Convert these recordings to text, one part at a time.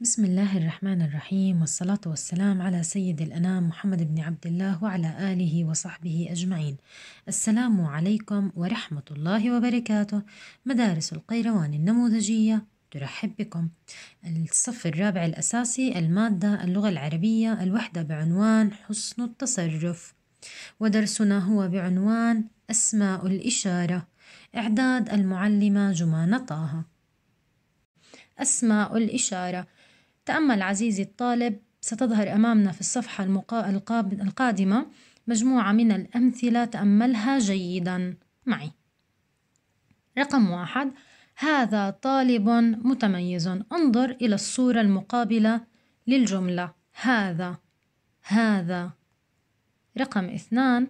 بسم الله الرحمن الرحيم والصلاة والسلام على سيد الأنام محمد بن عبد الله وعلى آله وصحبه أجمعين السلام عليكم ورحمة الله وبركاته مدارس القيروان النموذجية ترحب بكم الصف الرابع الأساسي المادة اللغة العربية الوحدة بعنوان حسن التصرف ودرسنا هو بعنوان أسماء الإشارة إعداد المعلمة جمانة طه أسماء الإشارة تأمل عزيزي الطالب ستظهر أمامنا في الصفحة المقا... القادمة مجموعة من الأمثلة تأملها جيدا معي رقم واحد هذا طالب متميز انظر إلى الصورة المقابلة للجملة هذا هذا رقم اثنان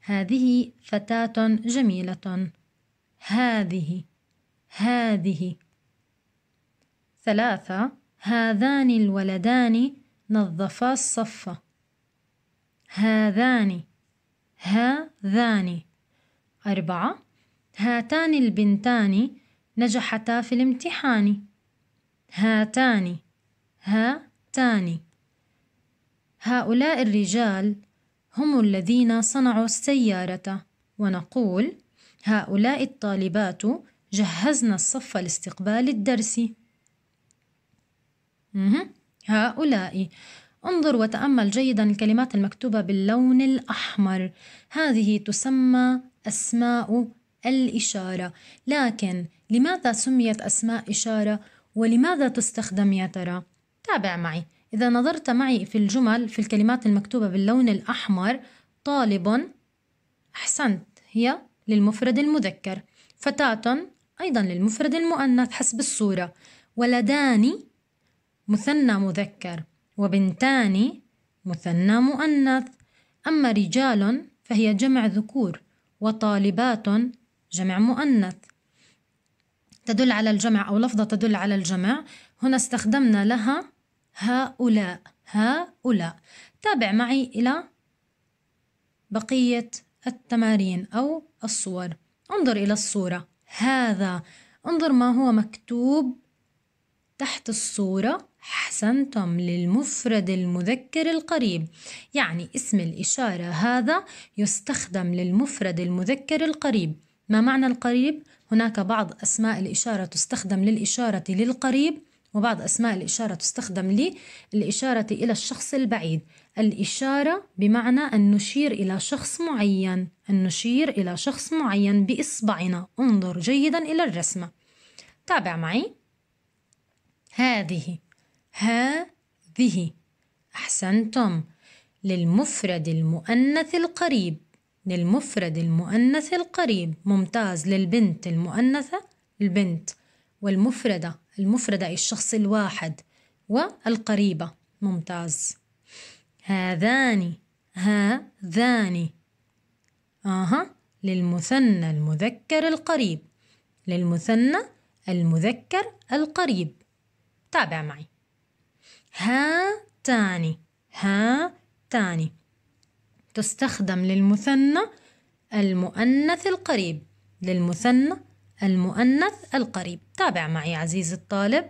هذه فتاة جميلة هذه هذه ثلاثة هذان الولدان نظفا الصف هذان هذان أربعة هاتان البنتان نجحتا في الامتحان هاتان هاتان هؤلاء الرجال هم الذين صنعوا السيارة ونقول هؤلاء الطالبات جهزن الصف لاستقبال الدرس هؤلاء انظر وتأمل جيدا الكلمات المكتوبة باللون الأحمر هذه تسمى أسماء الإشارة لكن لماذا سميت أسماء إشارة ولماذا تستخدم يا ترى؟ تابع معي إذا نظرت معي في الجمل في الكلمات المكتوبة باللون الأحمر طالب أحسنت هي للمفرد المذكر فتاة أيضا للمفرد المؤنث حسب الصورة ولدان مثنى مذكر وبنتان مثنى مؤنث أما رجال فهي جمع ذكور وطالبات جمع مؤنث تدل على الجمع أو لفظة تدل على الجمع هنا استخدمنا لها هؤلاء هؤلاء تابع معي إلى بقية التمارين أو الصور انظر إلى الصورة هذا انظر ما هو مكتوب تحت الصورة أحسنتم للمفرد المذكر القريب يعني اسم الإشارة هذا يستخدم للمفرد المذكر القريب ما معنى القريب؟ هناك بعض أسماء الإشارة تستخدم للإشارة للقريب وبعض أسماء الإشارة تستخدم للإشارة إلى الشخص البعيد الإشارة بمعنى أن نشير إلى شخص معين أن نشير إلى شخص معين بإصبعنا انظر جيدا إلى الرسمة تابع معي هذه هذه أحسنتم للمفرد المؤنث القريب للمفرد المؤنث القريب ممتاز للبنت المؤنثة البنت والمفردة المفردة الشخص الواحد والقريبة ممتاز هذاني هذاني آها للمثنى المذكر القريب للمثنى المذكر القريب تابع معي ها تاني تستخدم للمثنى المؤنث القريب للمثنى المؤنث القريب تابع معي عزيزي الطالب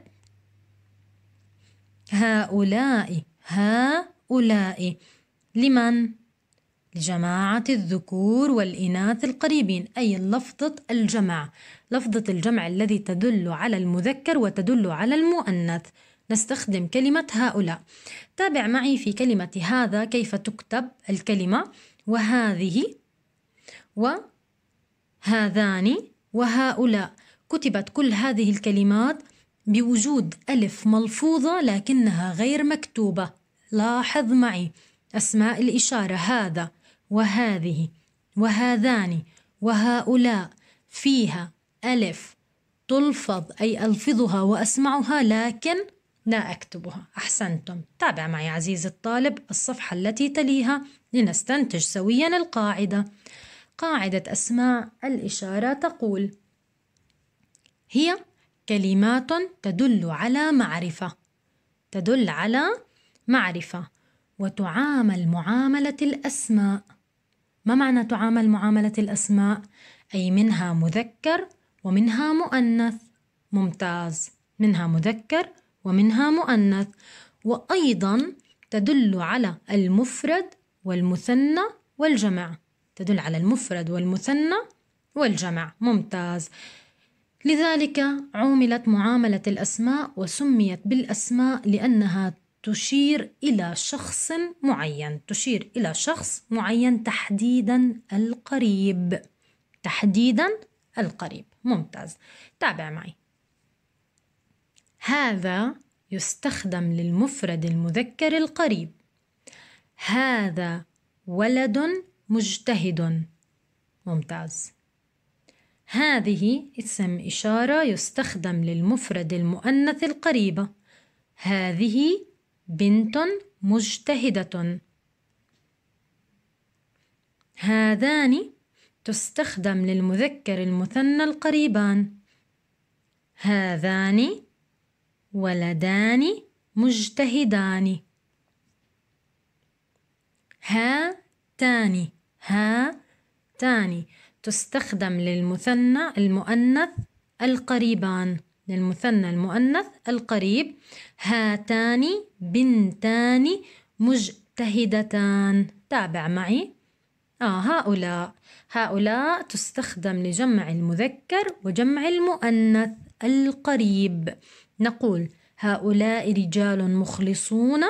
هؤلاء هؤلاء لمن لجماعة الذكور والإناث القريبين أي لفظة الجمع لفظة الجمع الذي تدل على المذكر وتدل على المؤنث نستخدم كلمة هؤلاء تابع معي في كلمة هذا كيف تكتب الكلمة وهذه وهذان وهؤلاء كتبت كل هذه الكلمات بوجود ألف ملفوظة لكنها غير مكتوبة لاحظ معي أسماء الإشارة هذا وهذه وهذان وهؤلاء فيها ألف تلفظ أي ألفظها وأسمعها لكن لا أكتبها أحسنتم تابع معي عزيزي الطالب الصفحة التي تليها لنستنتج سويا القاعدة قاعدة أسماء الإشارة تقول هي كلمات تدل على معرفة تدل على معرفة وتعامل معاملة الأسماء ما معنى تعامل معاملة الأسماء؟ أي منها مذكر ومنها مؤنث ممتاز منها مذكر ومنها مؤنث وأيضا تدل على المفرد والمثنى والجمع تدل على المفرد والمثنى والجمع ممتاز لذلك عوملت معاملة الأسماء وسميت بالأسماء لأنها تشير إلى شخص معين تشير إلى شخص معين تحديدا القريب تحديدا القريب ممتاز تابع معي هذا يستخدم للمفرد المذكر القريب هذا ولد مجتهد ممتاز هذه اسم إشارة يستخدم للمفرد المؤنث القريبة هذه بنت مجتهدة هذان تستخدم للمذكر المثنى القريبان هذان ولدان مجتهدان هاتان هاتان تستخدم للمثنى المؤنث القريبان للمثنى المؤنث القريب هاتان بنتان مجتهدتان تابع معي آه هؤلاء هؤلاء تستخدم لجمع المذكر وجمع المؤنث القريب نقول هؤلاء رجال مخلصون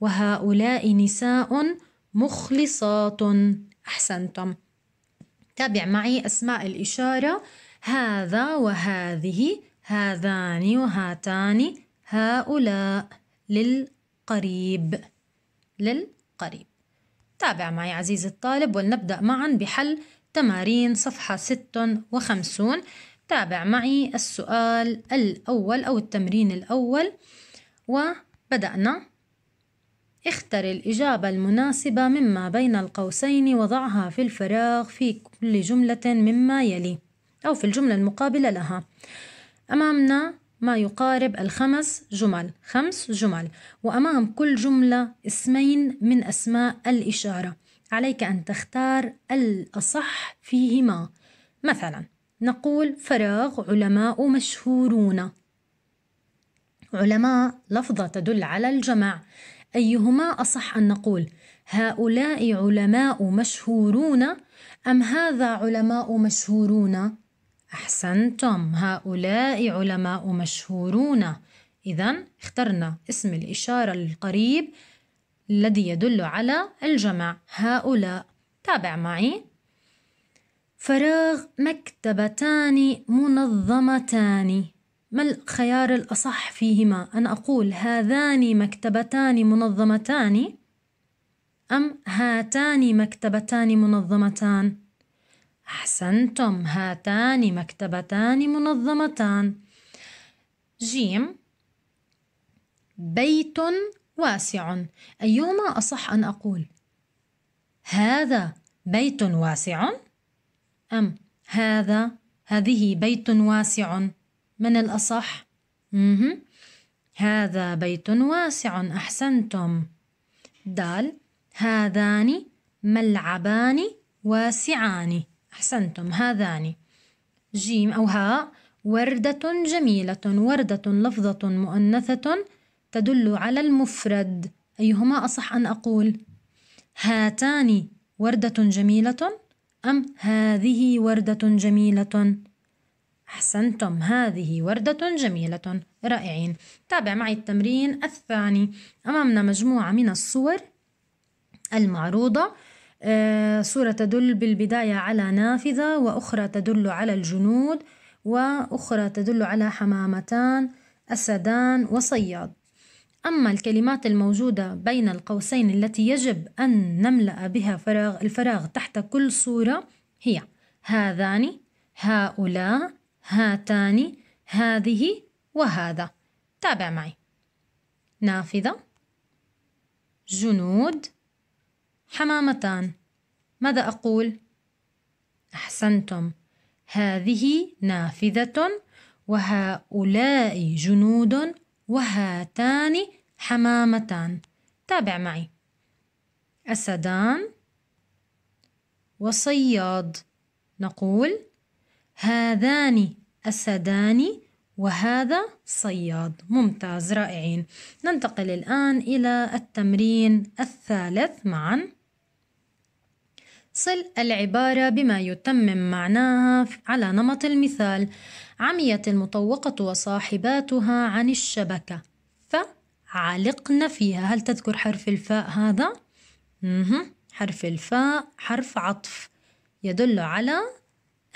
وهؤلاء نساء مخلصات أحسنتم تابع معي أسماء الإشارة هذا وهذه هذان وهاتان هؤلاء للقريب للقريب تابع معي عزيزي الطالب ولنبدأ معا بحل تمارين صفحة 56 تابع معي السؤال الأول أو التمرين الأول وبدأنا اختر الإجابة المناسبة مما بين القوسين وضعها في الفراغ في كل جملة مما يلي أو في الجملة المقابلة لها أمامنا ما يقارب الخمس جمل خمس جمل وأمام كل جملة اسمين من أسماء الإشارة عليك أن تختار الأصح فيهما مثلا نقول فراغ علماء مشهورون علماء لفظة تدل على الجمع أيهما أصح أن نقول هؤلاء علماء مشهورون أم هذا علماء مشهورون أحسنتم هؤلاء علماء مشهورون إذا اخترنا اسم الإشارة القريب الذي يدل على الجمع هؤلاء تابع معي فراغ مكتبتان منظمتان ما الخيار الأصح فيهما أن أقول هذان مكتبتان منظمتان أم هاتان مكتبتان منظمتان أحسنتم هاتان مكتبتان منظمتان جيم بيت واسع أيهما أصح أن أقول هذا بيت واسع أم هذا هذه بيت واسع من الأصح مه. هذا بيت واسع أحسنتم دال هذان ملعبان واسعان أحسنتم هذان جيم أو هاء وردة جميلة وردة لفظة مؤنثة تدل على المفرد أيهما أصح أن أقول هاتان وردة جميلة أم هذه وردة جميلة أحسنتم هذه وردة جميلة رائعين تابع معي التمرين الثاني أمامنا مجموعة من الصور المعروضة صورة آه، تدل بالبداية على نافذة وأخرى تدل على الجنود وأخرى تدل على حمامتان أسدان وصياد أما الكلمات الموجودة بين القوسين التي يجب أن نملأ بها فراغ الفراغ تحت كل صورة هي هذان هؤلاء هاتان هذه وهذا تابع معي نافذة جنود حمامتان ماذا أقول؟ أحسنتم هذه نافذة وهؤلاء جنود وهاتان حمامتان تابع معي أسدان وصياد نقول هذان أسدان وهذا صياد ممتاز رائعين ننتقل الآن إلى التمرين الثالث معاً صل العبارة بما يتمم معناها على نمط المثال عميت المطوقة وصاحباتها عن الشبكة فعلقن فيها هل تذكر حرف الفاء هذا؟ حرف الفاء حرف عطف يدل على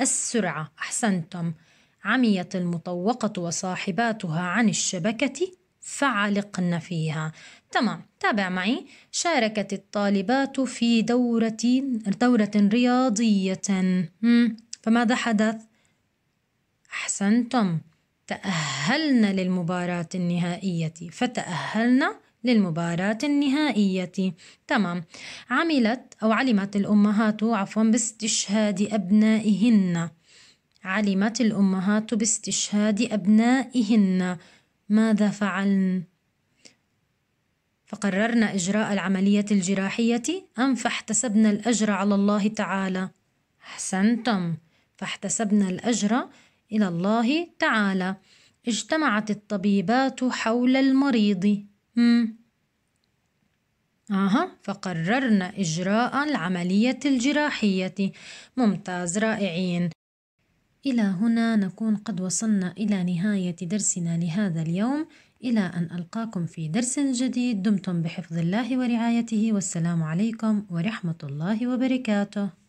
السرعة أحسنتم عميت المطوقة وصاحباتها عن الشبكة فعلقن فيها تمام تابع معي شاركت الطالبات في دورة دورة رياضية فماذا حدث؟ أحسنتم تأهلنا للمباراة النهائية فتأهلنا للمباراة النهائية تمام عملت أو علمت الأمهات عفوا باستشهاد أبنائهن علمت الأمهات باستشهاد أبنائهن ماذا فعلن فقررن اجراء العمليه الجراحيه ام فاحتسبن الاجر على الله تعالى احسنتم فاحتسبن الاجر الى الله تعالى اجتمعت الطبيبات حول المريض مم. آها فقررنا إجراء العملية الجراحية ممتاز رائعين إلى هنا نكون قد وصلنا إلى نهاية درسنا لهذا اليوم إلى أن ألقاكم في درس جديد دمتم بحفظ الله ورعايته والسلام عليكم ورحمة الله وبركاته